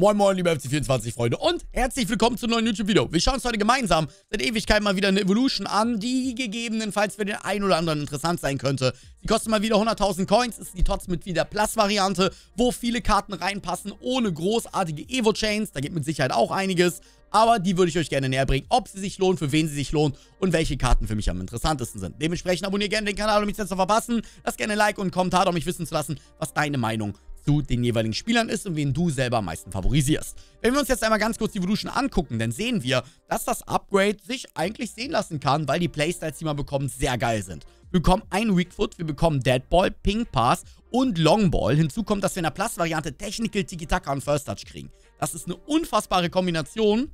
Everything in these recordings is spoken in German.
Moin Moin, liebe FC24-Freunde und herzlich willkommen zum neuen YouTube-Video. Wir schauen uns heute gemeinsam seit Ewigkeit mal wieder eine Evolution an, die gegebenenfalls für den einen oder anderen interessant sein könnte. Sie kostet mal wieder 100.000 Coins, ist die Tots mit wieder Plus-Variante, wo viele Karten reinpassen, ohne großartige Evo-Chains, da geht mit Sicherheit auch einiges. Aber die würde ich euch gerne näher bringen, ob sie sich lohnt, für wen sie sich lohnt und welche Karten für mich am interessantesten sind. Dementsprechend abonniert gerne den Kanal, um nichts zu verpassen. Lasst gerne ein Like und einen Kommentar, um mich wissen zu lassen, was deine Meinung ist zu den jeweiligen Spielern ist und wen du selber am meisten favorisierst. Wenn wir uns jetzt einmal ganz kurz die Evolution angucken, dann sehen wir, dass das Upgrade sich eigentlich sehen lassen kann, weil die Playstyles, die man bekommt, sehr geil sind. Wir bekommen einen Weakfoot, wir bekommen Deadball, Pink Pass und Longball. Hinzu kommt, dass wir in der Plus-Variante Technical, Tiki-Taka und First Touch kriegen. Das ist eine unfassbare Kombination.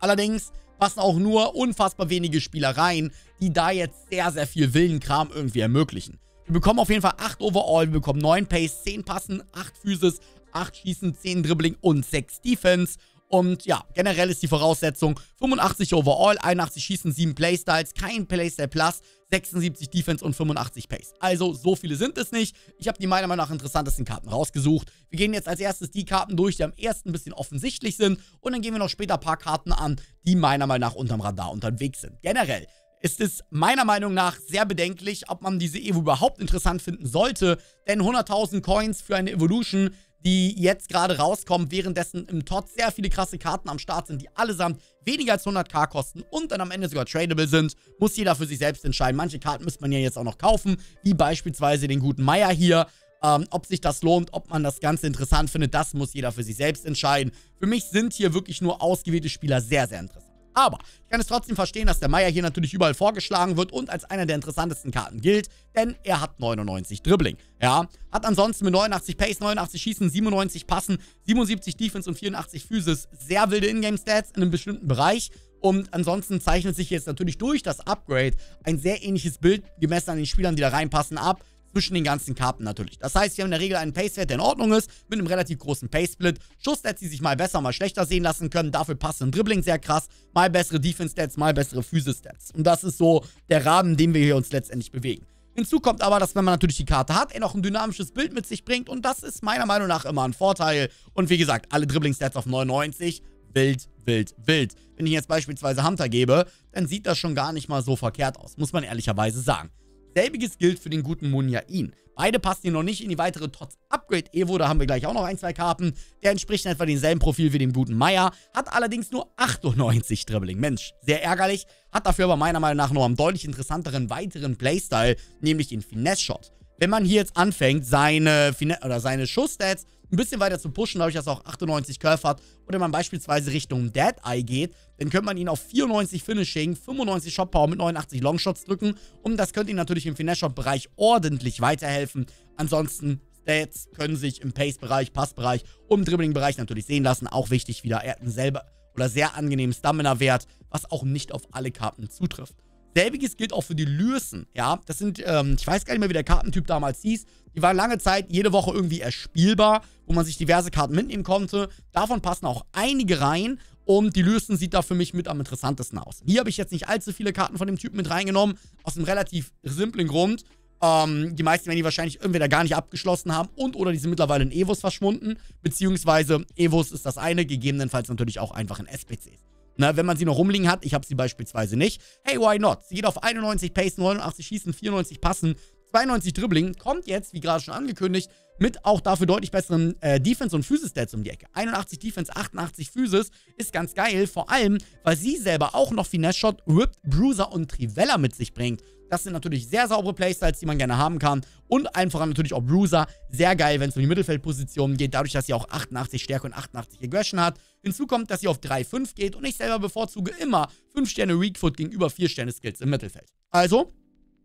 Allerdings passen auch nur unfassbar wenige Spielereien, die da jetzt sehr, sehr viel Willenkram irgendwie ermöglichen. Wir bekommen auf jeden Fall 8 Overall, wir bekommen 9 Pace, 10 Passen, 8 Physis, 8 Schießen, 10 Dribbling und 6 Defense. Und ja, generell ist die Voraussetzung 85 Overall, 81 Schießen, 7 Playstyles, kein Playstyle Plus, 76 Defense und 85 Pace. Also so viele sind es nicht. Ich habe die meiner Meinung nach interessantesten Karten rausgesucht. Wir gehen jetzt als erstes die Karten durch, die am ersten ein bisschen offensichtlich sind. Und dann gehen wir noch später ein paar Karten an, die meiner Meinung nach unterm Radar unterwegs sind. Generell ist es meiner Meinung nach sehr bedenklich, ob man diese Evo überhaupt interessant finden sollte. Denn 100.000 Coins für eine Evolution, die jetzt gerade rauskommt, währenddessen im Tod sehr viele krasse Karten am Start sind, die allesamt weniger als 100k kosten und dann am Ende sogar tradable sind, muss jeder für sich selbst entscheiden. Manche Karten müsste man ja jetzt auch noch kaufen, wie beispielsweise den guten Meier hier. Ähm, ob sich das lohnt, ob man das Ganze interessant findet, das muss jeder für sich selbst entscheiden. Für mich sind hier wirklich nur ausgewählte Spieler sehr, sehr interessant. Aber ich kann es trotzdem verstehen, dass der Meier hier natürlich überall vorgeschlagen wird und als einer der interessantesten Karten gilt, denn er hat 99 Dribbling. Ja, hat ansonsten mit 89 Pace, 89 Schießen, 97 Passen, 77 Defense und 84 Physis sehr wilde Ingame-Stats in einem bestimmten Bereich. Und ansonsten zeichnet sich jetzt natürlich durch das Upgrade ein sehr ähnliches Bild gemessen an den Spielern, die da reinpassen, ab zwischen den ganzen Karten natürlich. Das heißt, wir haben in der Regel einen Pace-Wert, der in Ordnung ist, mit einem relativ großen Pace-Split. Schuss-Stats, die sich mal besser, mal schlechter sehen lassen können. Dafür passt ein Dribbling sehr krass. Mal bessere Defense-Stats, mal bessere Physis-Stats. Und das ist so der Rahmen, den wir hier uns letztendlich bewegen. Hinzu kommt aber, dass wenn man natürlich die Karte hat, er noch ein dynamisches Bild mit sich bringt. Und das ist meiner Meinung nach immer ein Vorteil. Und wie gesagt, alle Dribbling-Stats auf 99. Wild, wild, wild. Wenn ich jetzt beispielsweise Hunter gebe, dann sieht das schon gar nicht mal so verkehrt aus. Muss man ehrlicherweise sagen. Selbiges gilt für den guten Munjain. Beide passen hier noch nicht in die weitere Tots Upgrade Evo. Da haben wir gleich auch noch ein, zwei Karten. Der entspricht etwa demselben Profil wie dem guten Meier. Hat allerdings nur 98 Dribbling. Mensch, sehr ärgerlich. Hat dafür aber meiner Meinung nach noch einen deutlich interessanteren weiteren Playstyle, nämlich den Finesse-Shot. Wenn man hier jetzt anfängt, seine, Fina oder seine Schussstats ein bisschen weiter zu pushen, dadurch, dass er auch 98 Curve hat oder man beispielsweise Richtung Dead Eye geht, dann könnte man ihn auf 94 Finishing, 95 Shot Power mit 89 Longshots drücken und das könnte ihm natürlich im Finesse-Shot-Bereich ordentlich weiterhelfen. Ansonsten Stats können sich im Pace-Bereich, Pass-Bereich und im Dribbling-Bereich natürlich sehen lassen. Auch wichtig wieder, er hat einen selber oder sehr angenehmen Stamina-Wert, was auch nicht auf alle Karten zutrifft. Selbiges gilt auch für die Lyrsen, ja. Das sind, ähm, ich weiß gar nicht mehr, wie der Kartentyp damals hieß. Die waren lange Zeit jede Woche irgendwie erspielbar, wo man sich diverse Karten mitnehmen konnte. Davon passen auch einige rein. Und die Lyrsen sieht da für mich mit am interessantesten aus. Hier habe ich jetzt nicht allzu viele Karten von dem Typen mit reingenommen. Aus einem relativ simplen Grund. Ähm, die meisten werden die wahrscheinlich entweder gar nicht abgeschlossen haben und oder die sind mittlerweile in Evos verschwunden. Beziehungsweise Evos ist das eine, gegebenenfalls natürlich auch einfach in SPCs. Na, wenn man sie noch rumliegen hat, ich habe sie beispielsweise nicht. Hey, why not? Sie geht auf 91 Pace, 89 Schießen, 94 Passen. 92 Dribbling, kommt jetzt, wie gerade schon angekündigt, mit auch dafür deutlich besseren äh, Defense- und Physis-Stats um die Ecke. 81 Defense, 88 Physis ist ganz geil, vor allem, weil sie selber auch noch Finesse-Shot, Ripped, Bruiser und Trivella mit sich bringt. Das sind natürlich sehr saubere Playstyles, die man gerne haben kann. Und einfach natürlich auch Bruiser, sehr geil, wenn es um die Mittelfeldpositionen geht, dadurch, dass sie auch 88 Stärke und 88 Aggression hat. Hinzu kommt, dass sie auf 3-5 geht und ich selber bevorzuge immer 5 Sterne Weakfoot gegenüber 4 Sterne Skills im Mittelfeld. Also,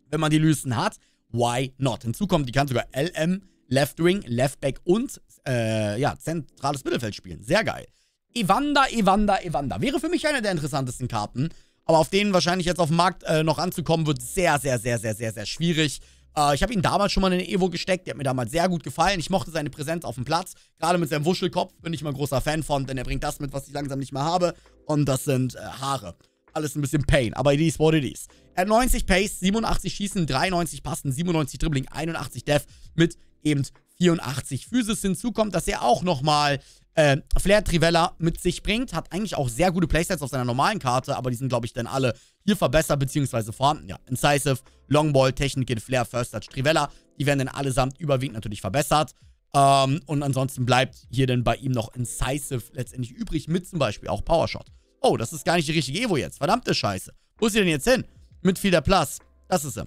wenn man die Lüsten hat, Why not? Hinzu kommt, die kann sogar LM, Left Wing, Left Back und äh, ja, zentrales Mittelfeld spielen. Sehr geil. Evanda, Evanda, Evanda. Wäre für mich eine der interessantesten Karten. Aber auf denen wahrscheinlich jetzt auf dem Markt äh, noch anzukommen, wird sehr, sehr, sehr, sehr, sehr, sehr schwierig. Äh, ich habe ihn damals schon mal in den Evo gesteckt. Der hat mir damals sehr gut gefallen. Ich mochte seine Präsenz auf dem Platz. Gerade mit seinem Wuschelkopf bin ich mal ein großer Fan von, denn er bringt das mit, was ich langsam nicht mehr habe. Und das sind äh, Haare alles ein bisschen Pain, aber it is what it is. Äh, er 90 Pace, 87 Schießen, 93 Passen, 97 Dribbling, 81 Def mit eben 84 Physis. Hinzu kommt, dass er auch nochmal äh, Flair Trivella mit sich bringt. Hat eigentlich auch sehr gute Playsets auf seiner normalen Karte, aber die sind, glaube ich, dann alle hier verbessert beziehungsweise vorhanden. Ja, Incisive, Longball, Technik, Flair, First Touch, Trivella. Die werden dann allesamt überwiegend natürlich verbessert. Ähm, und ansonsten bleibt hier dann bei ihm noch Incisive letztendlich übrig, mit zum Beispiel auch Powershot. Oh, das ist gar nicht die richtige Evo jetzt. Verdammte Scheiße. Wo ist sie denn jetzt hin? Mit viel der Plus. Das ist sie.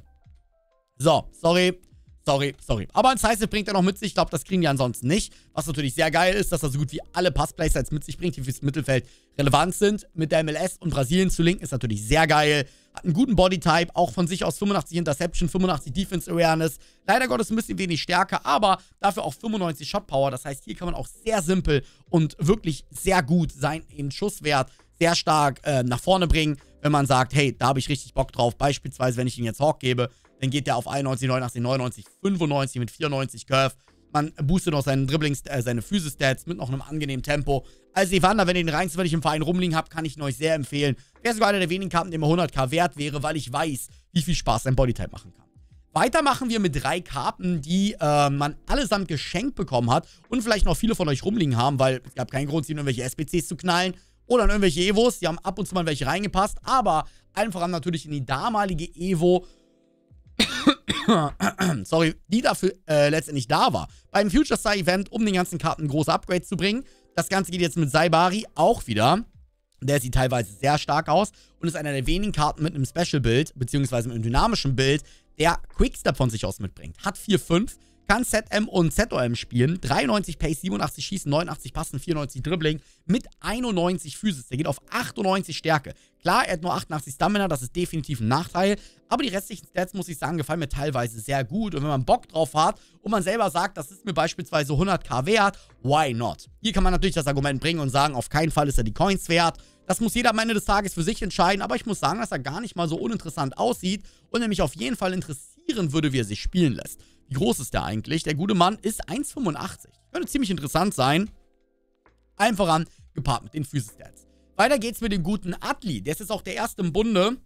So, sorry. Sorry, sorry. Aber ein Sizef bringt er noch mit sich. Ich glaube, das kriegen die ansonsten nicht. Was natürlich sehr geil ist, dass er so gut wie alle Pass-Playstyles mit sich bringt, die fürs Mittelfeld relevant sind. Mit der MLS und Brasilien zu linken ist natürlich sehr geil. Hat einen guten Bodytype, auch von sich aus 85 Interception, 85 Defense Awareness. Leider Gottes ein bisschen wenig stärker, aber dafür auch 95 Shot Power. Das heißt, hier kann man auch sehr simpel und wirklich sehr gut seinen Schusswert sehr stark äh, nach vorne bringen, wenn man sagt, hey, da habe ich richtig Bock drauf. Beispielsweise, wenn ich ihn jetzt Hawk gebe, dann geht der auf 91, 89, 99, 95 mit 94 Curve. Man boostet noch seinen Dribbling, äh, seine füße stats mit noch einem angenehmen Tempo. Also Evander, wenn ihr den rein zufällig im Verein rumliegen habt, kann ich ihn euch sehr empfehlen. Wäre sogar einer der wenigen Karten, der immer 100k wert wäre, weil ich weiß, wie viel Spaß ein Bodytype machen kann. Weiter machen wir mit drei Karten, die äh, man allesamt geschenkt bekommen hat und vielleicht noch viele von euch rumliegen haben, weil es gab keinen Grund, sie irgendwelche SBCs zu knallen oder an irgendwelche Evos. Die haben ab und zu mal welche reingepasst, aber allen voran natürlich in die damalige Evo, sorry, die dafür äh, letztendlich da war. Beim Future Star Event, um den ganzen Karten große Upgrades zu bringen. Das Ganze geht jetzt mit Saibari auch wieder. Der sieht teilweise sehr stark aus und ist einer der wenigen Karten mit einem special Build, beziehungsweise mit einem dynamischen Build, der Quickstep von sich aus mitbringt. Hat 4-5, kann ZM und ZOM spielen. 93 Pace, 87 Schießen, 89 Passen, 94 Dribbling mit 91 Physis. Der geht auf 98 Stärke. Klar, er hat nur 88 Stamina, das ist definitiv ein Nachteil. Aber die restlichen Stats, muss ich sagen, gefallen mir teilweise sehr gut. Und wenn man Bock drauf hat und man selber sagt, das ist mir beispielsweise 100k wert, why not? Hier kann man natürlich das Argument bringen und sagen, auf keinen Fall ist er die Coins wert. Das muss jeder am Ende des Tages für sich entscheiden. Aber ich muss sagen, dass er gar nicht mal so uninteressant aussieht und nämlich auf jeden Fall interessieren würde, wie er sich spielen lässt. Wie groß ist der eigentlich? Der gute Mann ist 1,85. Könnte ziemlich interessant sein. Einfach an, gepaart mit den physis Weiter geht's mit dem guten Atli. Der ist jetzt auch der erste im Bunde,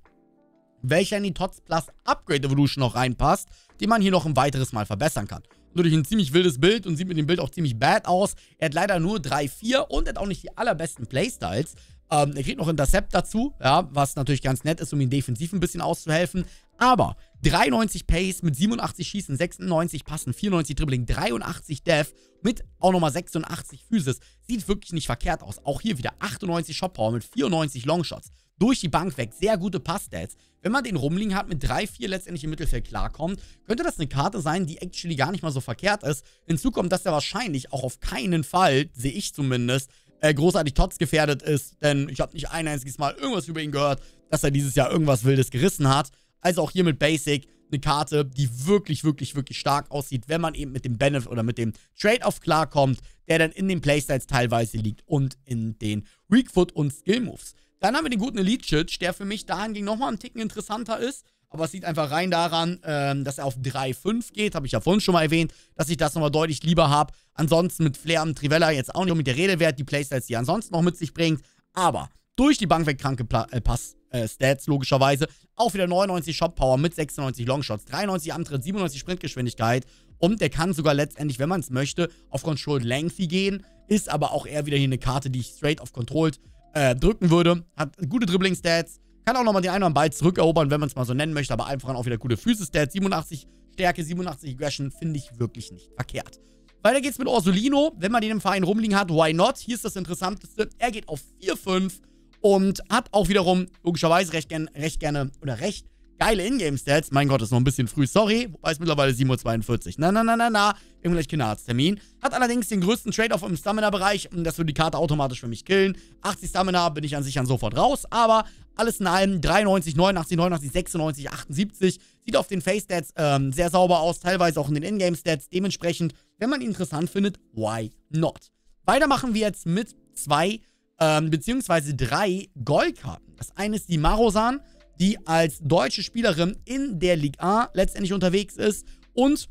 welcher in die TOTS Plus Upgrade Evolution noch reinpasst, den man hier noch ein weiteres Mal verbessern kann. Natürlich ein ziemlich wildes Bild und sieht mit dem Bild auch ziemlich bad aus. Er hat leider nur 3-4 und hat auch nicht die allerbesten Playstyles. Ähm, er kriegt noch Intercept dazu, ja, was natürlich ganz nett ist, um ihm defensiv ein bisschen auszuhelfen. Aber 93 Pace mit 87 Schießen, 96 Passen, 94 Dribbling, 83 Death mit auch nochmal 86 Physis. Sieht wirklich nicht verkehrt aus. Auch hier wieder 98 Shot Power mit 94 Longshots. Durch die Bank weg, sehr gute Pass-Stats. Wenn man den rumliegen hat, mit 3, 4 letztendlich im Mittelfeld klarkommt, könnte das eine Karte sein, die actually gar nicht mal so verkehrt ist. Hinzu kommt, dass er wahrscheinlich auch auf keinen Fall, sehe ich zumindest, äh, großartig Tots gefährdet ist, denn ich habe nicht ein einziges Mal irgendwas über ihn gehört, dass er dieses Jahr irgendwas Wildes gerissen hat. Also auch hier mit Basic eine Karte, die wirklich, wirklich, wirklich stark aussieht, wenn man eben mit dem Benefit oder mit dem Trade-Off klarkommt, der dann in den Playstyles teilweise liegt und in den Weakfoot und Skill-Moves. Dann haben wir den guten Elite-Chitch, der für mich dahingehend nochmal einen Ticken interessanter ist. Aber es liegt einfach rein daran, ähm, dass er auf 3-5 geht. Habe ich ja vorhin schon mal erwähnt, dass ich das nochmal deutlich lieber habe. Ansonsten mit Flair und Trivella jetzt auch nicht mit der Rede wert, die Playstyles, die er ansonsten noch mit sich bringt. Aber durch die Bank weg kranke äh, Pass äh, Stats logischerweise. Auch wieder 99 Shop Power mit 96 Longshots, 93 Antritt, 97 Sprintgeschwindigkeit. Und der kann sogar letztendlich, wenn man es möchte, auf Control Lengthy gehen. Ist aber auch eher wieder hier eine Karte, die ich straight auf Controlled äh, drücken würde. Hat gute Dribbling-Stats. Kann auch nochmal den einen oder anderen Ball zurückerobern, wenn man es mal so nennen möchte. Aber einfach auch wieder gute Füße-Stats. 87 Stärke, 87 Aggression finde ich wirklich nicht verkehrt. Weiter geht's mit Orsolino. Wenn man den im Verein rumliegen hat, why not? Hier ist das Interessanteste. Er geht auf 4-5 und hat auch wiederum logischerweise recht, gern, recht gerne oder recht geile Ingame-Stats. Mein Gott, ist noch ein bisschen früh, sorry. Wobei es mittlerweile 7.42 Uhr. Na, na, na, na, na. Wir gleich Kinderarzttermin. Hat allerdings den größten Trade-off im Stamina-Bereich. Und Das würde die Karte automatisch für mich killen. 80 Stamina bin ich an sich dann sofort raus. Aber alles in allem 93, 89, 89, 96, 78. Sieht auf den Face-Stats ähm, sehr sauber aus. Teilweise auch in den Ingame-Stats. Dementsprechend, wenn man ihn interessant findet, why not? Weiter machen wir jetzt mit zwei ähm, beziehungsweise drei Goldkarten. Das eine ist die Marosan, die als deutsche Spielerin in der Liga A letztendlich unterwegs ist. Und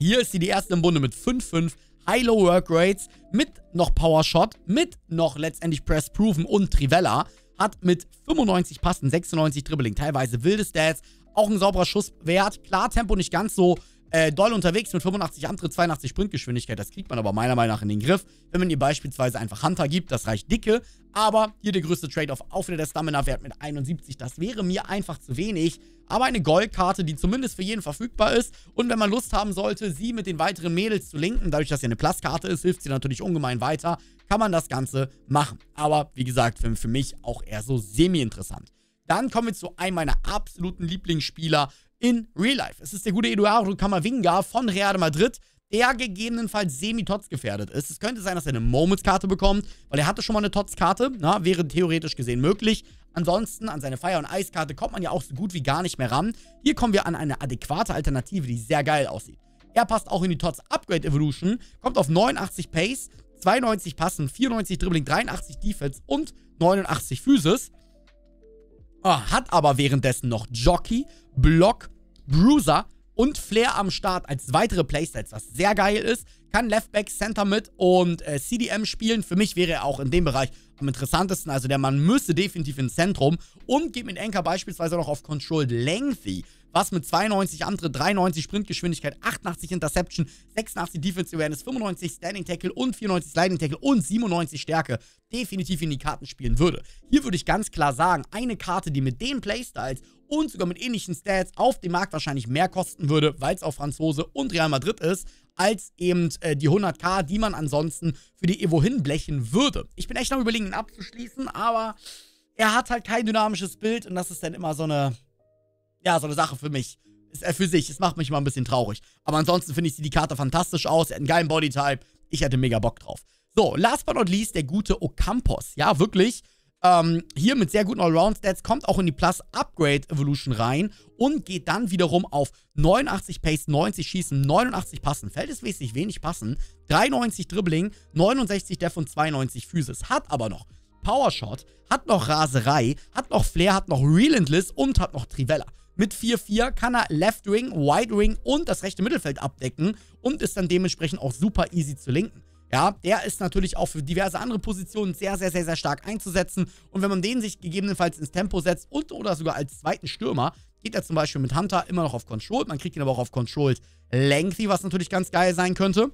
hier ist sie die erste im Bunde mit 5-5. High-Low Work Rates mit noch Power Shot, mit noch letztendlich Press Proven und Trivella hat mit 95 Passen, 96 Dribbling, teilweise wilde Stats, auch ein sauberer Schusswert. Klar, Tempo nicht ganz so äh, doll unterwegs mit 85 Antritt, 82 Sprintgeschwindigkeit. Das kriegt man aber meiner Meinung nach in den Griff, wenn man ihr beispielsweise einfach Hunter gibt. Das reicht dicke. Aber hier der größte Trade-off, auch wieder der Stamina-Wert mit 71. Das wäre mir einfach zu wenig. Aber eine Goldkarte, die zumindest für jeden verfügbar ist. Und wenn man Lust haben sollte, sie mit den weiteren Mädels zu linken, dadurch, dass sie eine Plus-Karte ist, hilft sie natürlich ungemein weiter, kann man das Ganze machen. Aber wie gesagt, für, für mich auch eher so semi-interessant. Dann kommen wir zu einem meiner absoluten Lieblingsspieler, in Real Life. Es ist der gute Eduardo Camavinga von Real Madrid, der gegebenenfalls semi-Tots gefährdet ist. Es könnte sein, dass er eine Moments-Karte bekommt, weil er hatte schon mal eine Tots-Karte, wäre theoretisch gesehen möglich. Ansonsten an seine Fire- und Eiskarte kommt man ja auch so gut wie gar nicht mehr ran. Hier kommen wir an eine adäquate Alternative, die sehr geil aussieht. Er passt auch in die Tots Upgrade Evolution, kommt auf 89 Pace, 92 Passen, 94 Dribbling, 83 Defense und 89 Physis. Äh, hat aber währenddessen noch Jockey, Block, Bruiser und Flair am Start als weitere Playsets, was sehr geil ist. Kann Leftback, Center mit und äh, CDM spielen. Für mich wäre er auch in dem Bereich am interessantesten. Also der Mann müsste definitiv ins Zentrum und geht mit Anker beispielsweise noch auf Control Lengthy was mit 92 Antritt, 93 Sprintgeschwindigkeit, 88 Interception, 86 Defense Awareness, 95 Standing Tackle und 94 Sliding Tackle und 97 Stärke definitiv in die Karten spielen würde. Hier würde ich ganz klar sagen, eine Karte, die mit den Playstyles und sogar mit ähnlichen Stats auf dem Markt wahrscheinlich mehr kosten würde, weil es auch Franzose und Real Madrid ist, als eben äh, die 100k, die man ansonsten für die Evo hinblechen würde. Ich bin echt am überlegen, ihn abzuschließen, aber er hat halt kein dynamisches Bild und das ist dann immer so eine ja, so eine Sache für mich. Ist, äh, für sich. Es macht mich mal ein bisschen traurig. Aber ansonsten finde ich die Karte fantastisch aus. Er hat einen geilen Bodytype. Ich hätte mega Bock drauf. So, last but not least, der gute Ocampos. Ja, wirklich. Ähm, hier mit sehr guten Allround-Stats, kommt auch in die Plus Upgrade Evolution rein und geht dann wiederum auf 89 Pace, 90 Schießen, 89 Passen. Verhältnismäßig wenig Passen, 93 Dribbling, 69 Def und 92 Physis. Hat aber noch Powershot, hat noch Raserei, hat noch Flair, hat noch Relentless und hat noch Trivella. Mit 4-4 kann er Left Wing, Wide Wing und das rechte Mittelfeld abdecken und ist dann dementsprechend auch super easy zu linken. Ja, der ist natürlich auch für diverse andere Positionen sehr, sehr, sehr, sehr stark einzusetzen. Und wenn man den sich gegebenenfalls ins Tempo setzt und oder sogar als zweiten Stürmer, geht er zum Beispiel mit Hunter immer noch auf Controlled. Man kriegt ihn aber auch auf Controlled Lengthy, was natürlich ganz geil sein könnte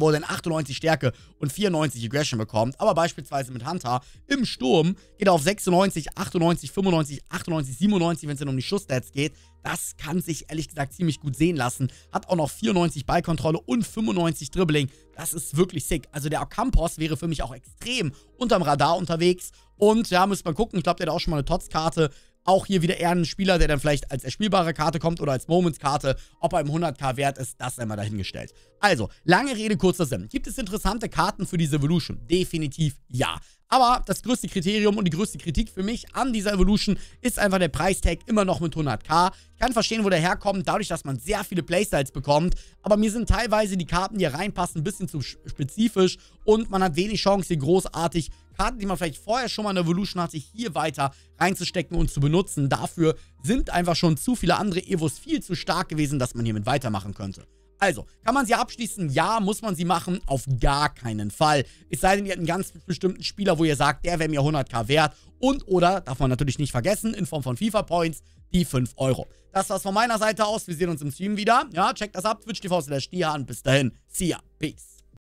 wo er dann 98 Stärke und 94 Aggression bekommt. Aber beispielsweise mit Hunter im Sturm geht er auf 96, 98, 95, 98, 97, wenn es dann um die Schussstats geht. Das kann sich ehrlich gesagt ziemlich gut sehen lassen. Hat auch noch 94 Ballkontrolle und 95 Dribbling. Das ist wirklich sick. Also der Ocampos wäre für mich auch extrem unterm Radar unterwegs. Und ja, müsst man gucken. Ich glaube, der hat auch schon mal eine Tots-Karte auch hier wieder eher ein Spieler, der dann vielleicht als erspielbare Karte kommt oder als Moments-Karte. Ob er im 100k wert ist, das einmal dahingestellt. Also, lange Rede, kurzer Sinn. Gibt es interessante Karten für diese Evolution? Definitiv ja. Aber das größte Kriterium und die größte Kritik für mich an dieser Evolution ist einfach der Preistag immer noch mit 100k. Ich kann verstehen, wo der herkommt, dadurch, dass man sehr viele Playstyles bekommt. Aber mir sind teilweise die Karten, die hier reinpassen, ein bisschen zu spezifisch und man hat wenig Chance, hier großartig Karten, die man vielleicht vorher schon mal in Evolution hatte, hier weiter reinzustecken und zu benutzen. Dafür sind einfach schon zu viele andere Evos viel zu stark gewesen, dass man hiermit weitermachen könnte. Also, kann man sie abschließen? Ja, muss man sie machen? Auf gar keinen Fall. Es sei denn, ihr habt einen ganz bestimmten Spieler, wo ihr sagt, der wäre mir 100k wert. Und oder, darf man natürlich nicht vergessen, in Form von FIFA-Points, die 5 Euro. Das war's von meiner Seite aus. Wir sehen uns im Stream wieder. Ja, checkt das ab. Twitch TV slash Bis dahin. See ya. Peace.